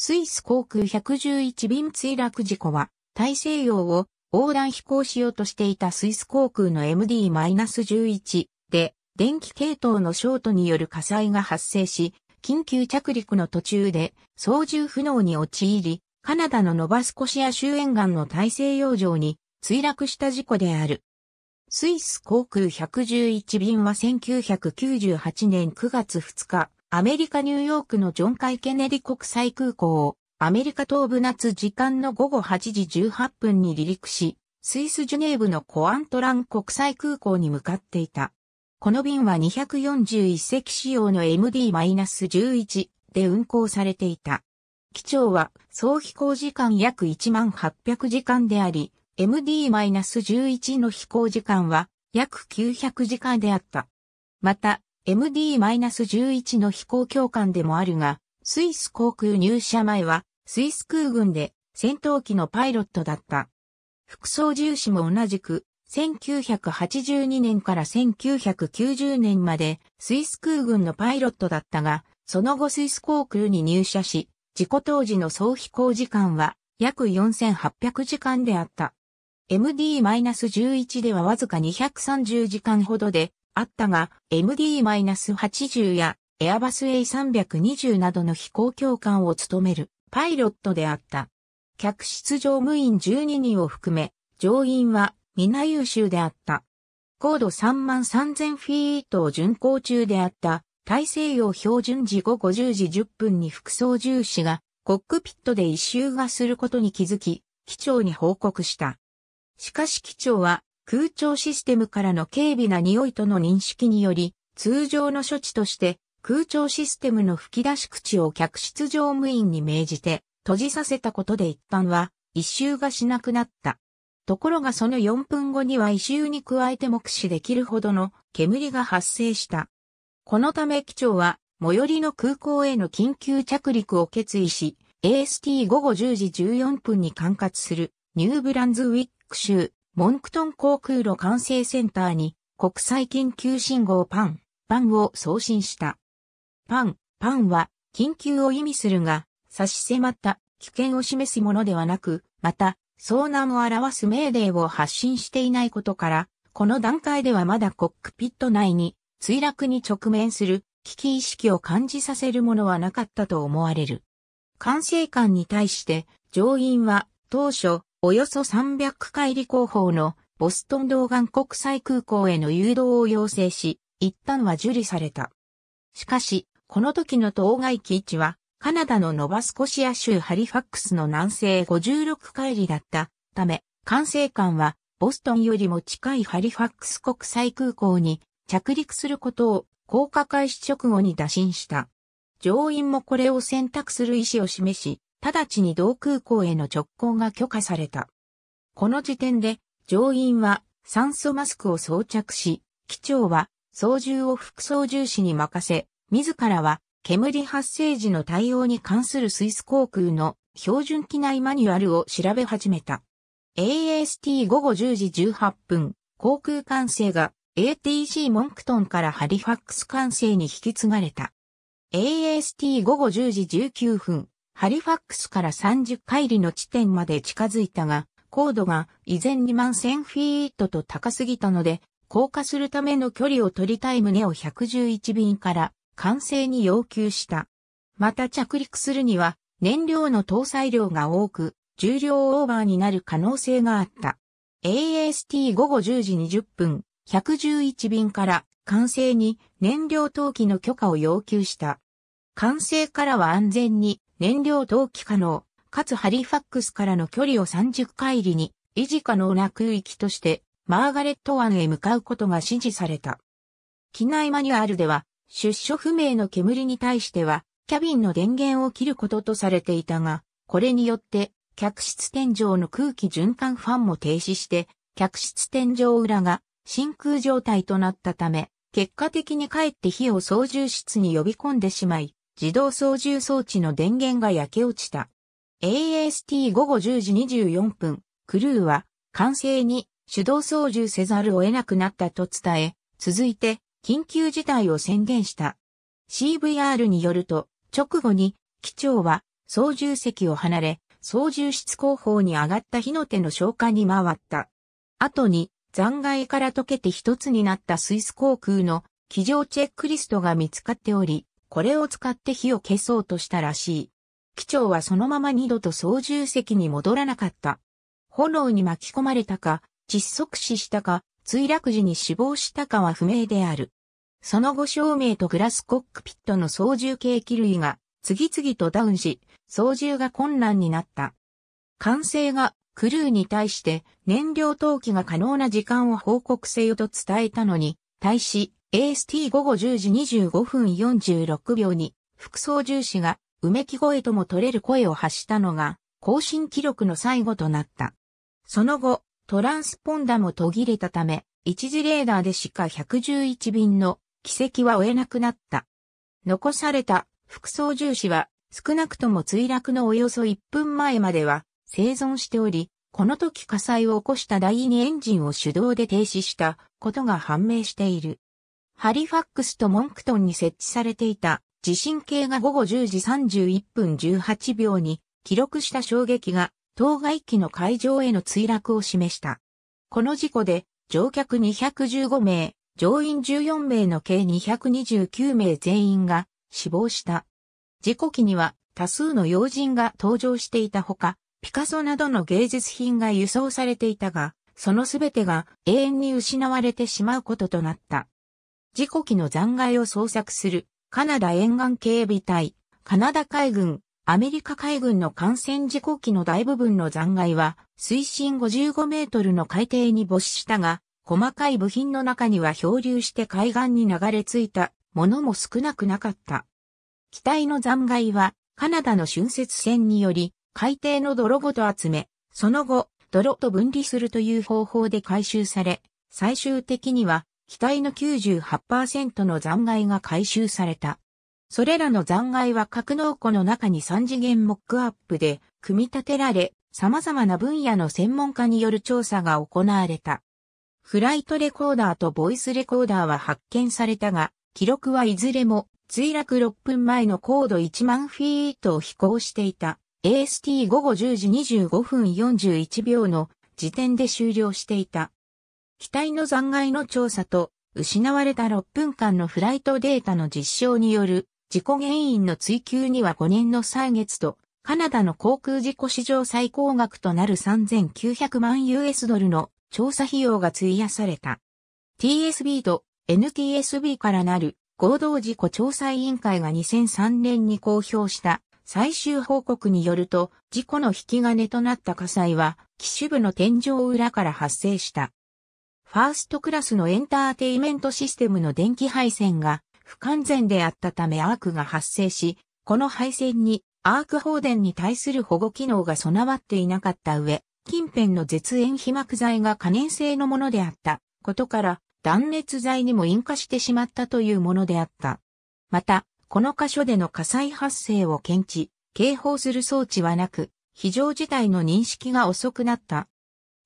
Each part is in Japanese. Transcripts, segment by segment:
スイス航空111便墜落事故は、大西洋を横断飛行しようとしていたスイス航空の MD-11 で、電気系統のショートによる火災が発生し、緊急着陸の途中で操縦不能に陥り、カナダのノバスコシア周辺岸の大西洋上に墜落した事故である。スイス航空111便は1998年9月2日、アメリカ・ニューヨークのジョン・カイ・ケネディ国際空港をアメリカ東部夏時間の午後8時18分に離陸し、スイス・ジュネーブのコアントラン国際空港に向かっていた。この便は241席仕様の MD-11 で運航されていた。機長は総飛行時間約1万800時間であり、MD-11 の飛行時間は約900時間であった。また、MD-11 の飛行教官でもあるが、スイス航空入社前は、スイス空軍で戦闘機のパイロットだった。副操縦士も同じく、1982年から1990年までスイス空軍のパイロットだったが、その後スイス航空に入社し、事故当時の総飛行時間は約4800時間であった。MD-11 ではわずか230時間ほどであったが、MD-80 やエアバス A320 などの飛行教官を務めるパイロットであった。客室乗務員12人を含め、乗員は皆優秀であった。高度3万3000フィートを巡航中であった大西洋標準時午後10時10分に副操縦士がコックピットで一周がすることに気づき、機長に報告した。しかし機長は空調システムからの軽微な匂いとの認識により、通常の処置として空調システムの吹き出し口を客室乗務員に命じて閉じさせたことで一旦は異臭がしなくなった。ところがその4分後には異臭に加えて目視できるほどの煙が発生した。このため機長は最寄りの空港への緊急着陸を決意し、AST 午後10時14分に管轄するニューブランズウィック州モンクトン航空路管制センターに国際緊急信号パン、パンを送信した。パン、パンは緊急を意味するが、差し迫った危険を示すものではなく、また、遭難を表す命令を発信していないことから、この段階ではまだコックピット内に墜落に直面する危機意識を感じさせるものはなかったと思われる。管制官に対して乗員は当初およそ300海里後方のボストン道岸国際空港への誘導を要請し、一旦は受理された。しかし、この時の当該基地は、カナダのノバスコシア州ハリファックスの南西56海里だったため、管制官はボストンよりも近いハリファックス国際空港に着陸することを降下開始直後に打診した。乗員もこれを選択する意思を示し、直ちに同空港への直行が許可された。この時点で、乗員は酸素マスクを装着し、機長は操縦を副操縦士に任せ、自らは煙発生時の対応に関するスイス航空の標準機内マニュアルを調べ始めた。AST 午後10時18分、航空管制が ATC モンクトンからハリファックス管制に引き継がれた。AST 午後10時19分、ハリファックスから30海里の地点まで近づいたが、高度が依然2万1000フィートと高すぎたので、降下するための距離を取りたい旨を111便から完成に要求した。また着陸するには燃料の搭載量が多く、重量オーバーになる可能性があった。AST 午後10時20分、111便から完成に燃料投機の許可を要求した。完成からは安全に燃料投棄可能、かつハリファックスからの距離を30海里に維持可能な空域として、マーガレット湾へ向かうことが指示された。機内マニュアルでは、出所不明の煙に対しては、キャビンの電源を切ることとされていたが、これによって、客室天井の空気循環ファンも停止して、客室天井裏が真空状態となったため、結果的にかえって火を操縦室に呼び込んでしまい、自動操縦装置の電源が焼け落ちた。AST 午後10時24分、クルーは、完成に手動操縦せざるを得なくなったと伝え、続いて、緊急事態を宣言した。CVR によると、直後に、機長は、操縦席を離れ、操縦室後方に上がった火の手の消火に回った。後に、残骸から溶けて一つになったスイス航空の機上チェックリストが見つかっており、これを使って火を消そうとしたらしい。機長はそのまま二度と操縦席に戻らなかった。炎に巻き込まれたか、窒息死したか、墜落時に死亡したかは不明である。その後照明とグラスコックピットの操縦計器類が次々とダウンし、操縦が困難になった。管制がクルーに対して燃料投棄が可能な時間を報告せよと伝えたのに、対し AST 午後10時25分46秒に、副操縦士が、うめき声とも取れる声を発したのが、更新記録の最後となった。その後、トランスポンダも途切れたため、一時レーダーでしか111便の奇跡は追えなくなった。残された副操縦士は少なくとも墜落のおよそ1分前までは生存しており、この時火災を起こした第2エンジンを手動で停止したことが判明している。ハリファックスとモンクトンに設置されていた地震計が午後10時31分18秒に記録した衝撃が当該機の海上への墜落を示した。この事故で乗客215名、乗員14名の計229名全員が死亡した。事故機には多数の要人が登場していたほか、ピカソなどの芸術品が輸送されていたが、そのすべてが永遠に失われてしまうこととなった。事故機の残骸を捜索するカナダ沿岸警備隊、カナダ海軍、アメリカ海軍の艦船事故機の大部分の残骸は水深55メートルの海底に没したが、細かい部品の中には漂流して海岸に流れ着いたものも少なくなかった。機体の残骸はカナダの浚渫船により海底の泥ごと集め、その後泥と分離するという方法で回収され、最終的には機体の98%の残骸が回収された。それらの残骸は格納庫の中に3次元モックアップで組み立てられ、様々な分野の専門家による調査が行われた。フライトレコーダーとボイスレコーダーは発見されたが、記録はいずれも墜落6分前の高度1万フィートを飛行していた AST 午後10時25分41秒の時点で終了していた。機体の残骸の調査と、失われた6分間のフライトデータの実証による事故原因の追求には5年の歳月と、カナダの航空事故史上最高額となる3900万 US ドルの調査費用が費やされた。TSB と NTSB からなる合同事故調査委員会が2003年に公表した最終報告によると事故の引き金となった火災は機種部の天井裏から発生した。ファーストクラスのエンターテイメントシステムの電気配線が不完全であったためアークが発生し、この配線にアーク放電に対する保護機能が備わっていなかった上、近辺の絶縁被膜剤が可燃性のものであったことから断熱材にも引火してしまったというものであった。また、この箇所での火災発生を検知、警報する装置はなく、非常事態の認識が遅くなった。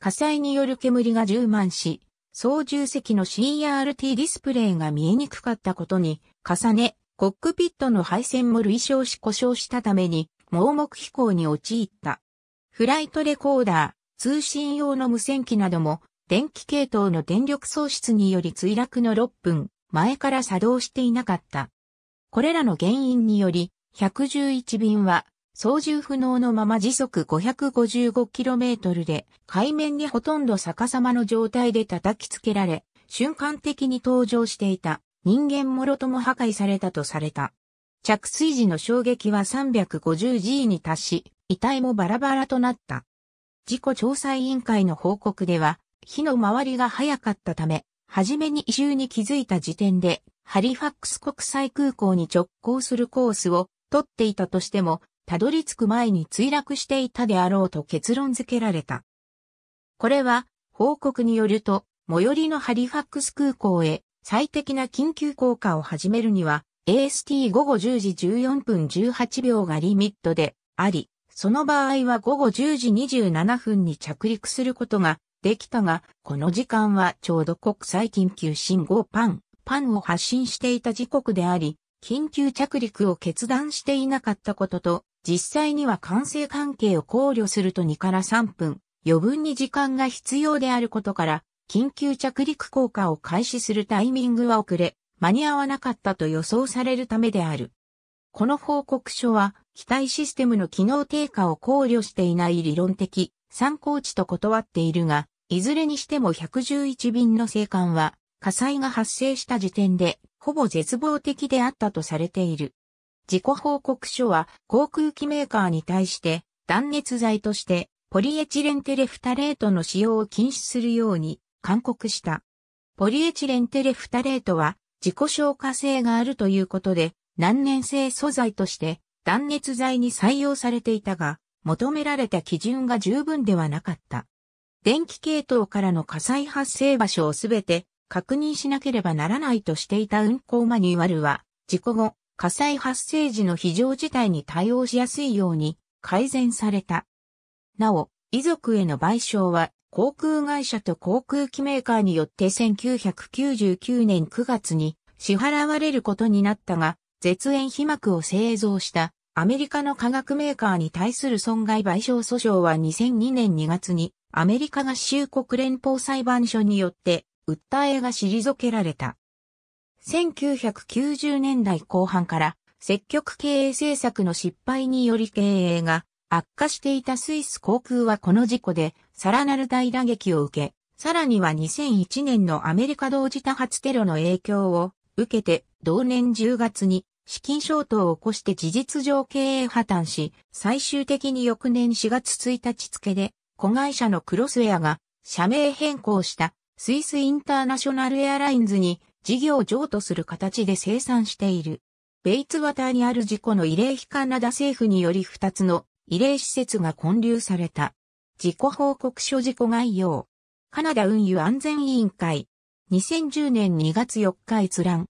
火災による煙が充満し、操縦席の CRT ディスプレイが見えにくかったことに重ね、コックピットの配線も類消し故障したために、盲目飛行に陥った。フライトレコーダー、通信用の無線機なども、電気系統の電力喪失により墜落の6分前から作動していなかった。これらの原因により、111便は操縦不能のまま時速 555km で海面にほとんど逆さまの状態で叩きつけられ、瞬間的に登場していた人間もろとも破壊されたとされた。着水時の衝撃は 350G に達し、遺体もバラバラとなった。事故調査委員会の報告では、火の回りが早かったため、初めに異臭に気づいた時点で、ハリファックス国際空港に直行するコースを取っていたとしても、たどり着く前に墜落していたであろうと結論付けられた。これは、報告によると、最寄りのハリファックス空港へ最適な緊急降下を始めるには、AST 午後10時14分18秒がリミットであり、その場合は午後10時27分に着陸することができたが、この時間はちょうど国際緊急信号パン、パンを発信していた時刻であり、緊急着陸を決断していなかったことと、実際には完成関係を考慮すると2から3分、余分に時間が必要であることから、緊急着陸効果を開始するタイミングは遅れ、間に合わなかったと予想されるためである。この報告書は、機体システムの機能低下を考慮していない理論的参考値と断っているが、いずれにしても111便の生還は、火災が発生した時点で、ほぼ絶望的であったとされている。自己報告書は航空機メーカーに対して断熱材としてポリエチレンテレフタレートの使用を禁止するように勧告した。ポリエチレンテレフタレートは自己消化性があるということで難燃性素材として断熱材に採用されていたが求められた基準が十分ではなかった。電気系統からの火災発生場所をすべて確認しなければならないとしていた運行マニュアルは事故後火災発生時の非常事態に対応しやすいように改善された。なお、遺族への賠償は航空会社と航空機メーカーによって1999年9月に支払われることになったが、絶縁被膜を製造したアメリカの化学メーカーに対する損害賠償訴訟は2002年2月にアメリカ合衆国連邦裁判所によって訴えが退けられた。1990年代後半から積極経営政策の失敗により経営が悪化していたスイス航空はこの事故でさらなる大打撃を受け、さらには2001年のアメリカ同時多発テロの影響を受けて同年10月に資金ショートを起こして事実上経営破綻し、最終的に翌年4月1日付で子会社のクロスウェアが社名変更したスイスインターナショナルエアラインズに事業譲渡する形で生産している。ベイツワターにある事故の慰霊碑カナダ政府により2つの慰霊施設が建立された。事故報告書事故概要。カナダ運輸安全委員会。2010年2月4日閲覧。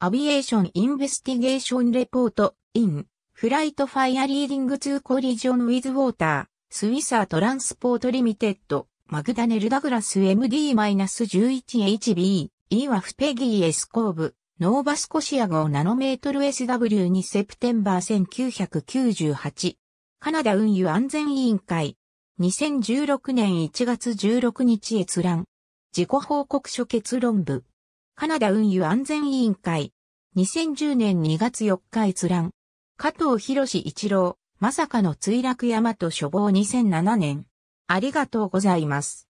アビエーションインベスティゲーションレポート、イン、フライトファイアリーディングツーコリジョンウィズウォーター、スウィサートランスポートリミテッド、マグダネル・ダグラス MD-11HB、イーワフペギーエスコーブ、ノーバスコシア号ナノメートル SW2 セプテンバー1998。カナダ運輸安全委員会。2016年1月16日閲覧。自己報告書結論部。カナダ運輸安全委員会。2010年2月4日閲覧。加藤博士一郎、まさかの墜落山と処方2007年。ありがとうございます。